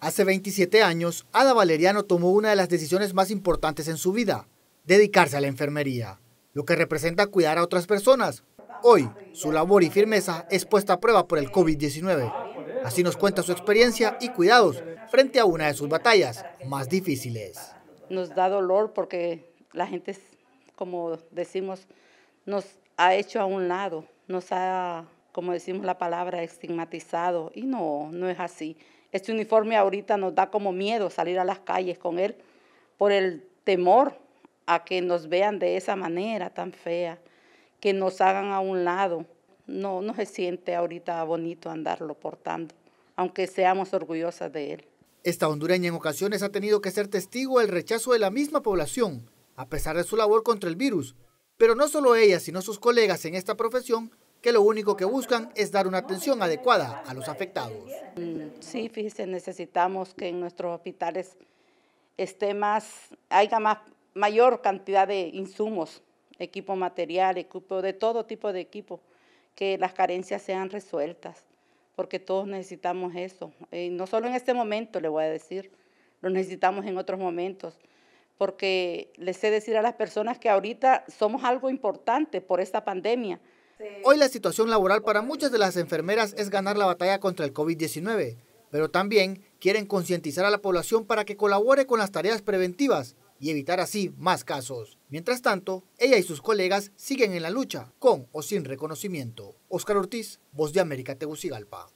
Hace 27 años, Ada Valeriano tomó una de las decisiones más importantes en su vida, dedicarse a la enfermería, lo que representa cuidar a otras personas. Hoy, su labor y firmeza es puesta a prueba por el COVID-19. Así nos cuenta su experiencia y cuidados frente a una de sus batallas más difíciles. Nos da dolor porque la gente, como decimos, nos ha hecho a un lado, nos ha, como decimos la palabra, estigmatizado y no, no es así. Este uniforme ahorita nos da como miedo salir a las calles con él por el temor a que nos vean de esa manera tan fea, que nos hagan a un lado. No, no se siente ahorita bonito andarlo portando, aunque seamos orgullosas de él. Esta hondureña en ocasiones ha tenido que ser testigo del rechazo de la misma población, a pesar de su labor contra el virus. Pero no solo ella, sino sus colegas en esta profesión que lo único que buscan es dar una atención adecuada a los afectados. Mm, sí, fíjense, necesitamos que en nuestros hospitales esté más, haya más, mayor cantidad de insumos, equipo material, equipo de todo tipo de equipo, que las carencias sean resueltas, porque todos necesitamos eso. Eh, no solo en este momento, le voy a decir, lo necesitamos en otros momentos, porque les sé decir a las personas que ahorita somos algo importante por esta pandemia, Hoy la situación laboral para muchas de las enfermeras es ganar la batalla contra el COVID-19, pero también quieren concientizar a la población para que colabore con las tareas preventivas y evitar así más casos. Mientras tanto, ella y sus colegas siguen en la lucha, con o sin reconocimiento. Oscar Ortiz, Voz de América Tegucigalpa.